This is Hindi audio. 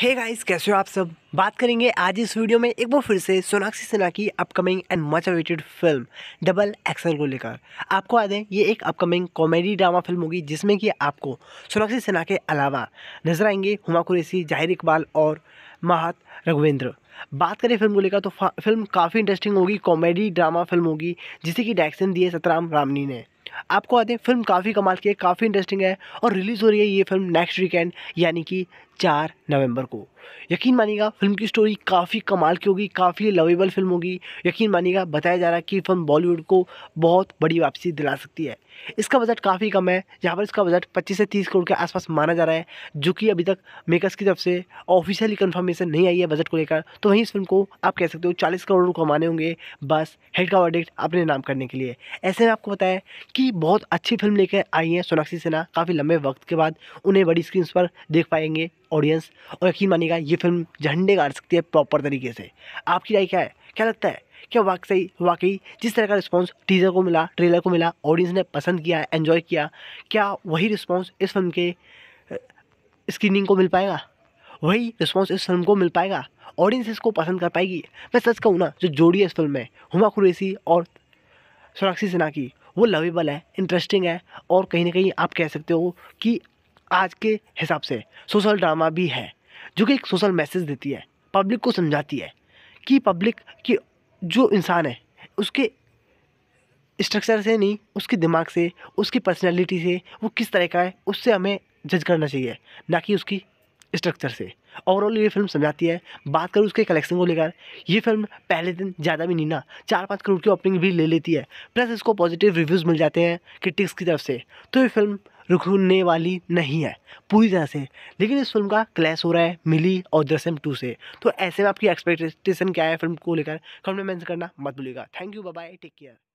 हे hey गाइस कैसे हो आप सब बात करेंगे आज इस वीडियो में एक बार फिर से सोनाक्षी सिन्हा की upcoming and much awaited film double XL को लेकर आपको याद है ये एक अपकमिंग कॉमेडी ड्रामा फिल्म होगी जिसमें कि आपको सोनाक्षी सिन्हा के अलावा नजर आएंगे हुमा कुरैसी जाहिर इकबाल और महात रघुवेंद्र बात करें फिल्म को लेकर तो फिल्म काफ़ी इंटरेस्टिंग होगी कॉमेडी ड्रामा फिल्म होगी जिसे कि डायरेक्शन दिए सतराम रामनी ने आपको आते हैं फिल्म काफ़ी कमाल की है काफ़ी इंटरेस्टिंग है और रिलीज़ हो रही है ये फिल्म नेक्स्ट वीकेंड यानी कि चार नवंबर को यकीन मानिएगा फिल्म की स्टोरी काफ़ी कमाल की होगी काफ़ी लवेबल फिल्म होगी यकीन मानिएगा बताया जा रहा है कि फिल्म बॉलीवुड को बहुत बड़ी वापसी दिला सकती है इसका बजट काफ़ी कम है जहाँ पर इसका बजट 25 से 30 करोड़ के आसपास माना जा रहा है जो कि अभी तक मेकर्स की तरफ से ऑफिशियली कन्फर्मेशन नहीं आई है बजट को लेकर तो वहीं इस फिल्म को आप कह सकते हो चालीस करोड़ कमाने होंगे बस हेड का वर्डिक्ट अपने नाम करने के लिए ऐसे में आपको बताया कि बहुत अच्छी फिल्म लेकर आई है सोनाक्षी सिन्हा काफ़ी लंबे वक्त के बाद उन्हें बड़ी स्क्रीन पर देख पाएंगे ऑडियंस और यकीन मानिएगा ये फिल्म झंडे गाड़ सकती है प्रॉपर तरीके से आपकी राय क्या है क्या लगता है क्या वाकई वाकई जिस तरह का रिस्पांस टीजर को मिला ट्रेलर को मिला ऑडियंस ने पसंद किया एन्जॉय किया क्या वही रिस्पॉन्स इस फिल्म के स्क्रीनिंग को मिल पाएगा वही रिस्पॉन्स इस फिल्म को मिल पाएगा ऑडियंस इसको पसंद कर पाएगी मैं सच कहूँ ना जो जोड़ी है इस फिल्म में हुमा कुरेसी और सोनाक्षी सिन्हा की वो लवेबल है इंटरेस्टिंग है और कहीं ना कहीं आप कह सकते हो कि आज के हिसाब से सोशल ड्रामा भी है जो कि एक सोशल मैसेज देती है पब्लिक को समझाती है कि पब्लिक कि जो इंसान है उसके स्ट्रक्चर से नहीं उसके दिमाग से उसकी पर्सनैलिटी से वो किस तरह का है उससे हमें जज करना चाहिए ना कि उसकी स्ट्रक्चर से ओवरऑल ये फिल्म समझाती है बात करूँ उसके कलेक्शन को लेकर ये फिल्म पहले दिन ज़्यादा भी नहीं ना चार पाँच करोड़ की ओपनिंग भी ले लेती है प्लस इसको पॉजिटिव रिव्यूज़ मिल जाते हैं क्रिटिक्स की तरफ से तो ये फिल्म रुकने वाली नहीं है पूरी तरह से लेकिन इस फिल्म का क्लैश हो रहा है मिली और दर्शन टू से तो ऐसे में आपकी एक्सपेक्टेशन क्या है फिल्म को लेकर कमेंट करना मत भूलिएगा thank you bye take care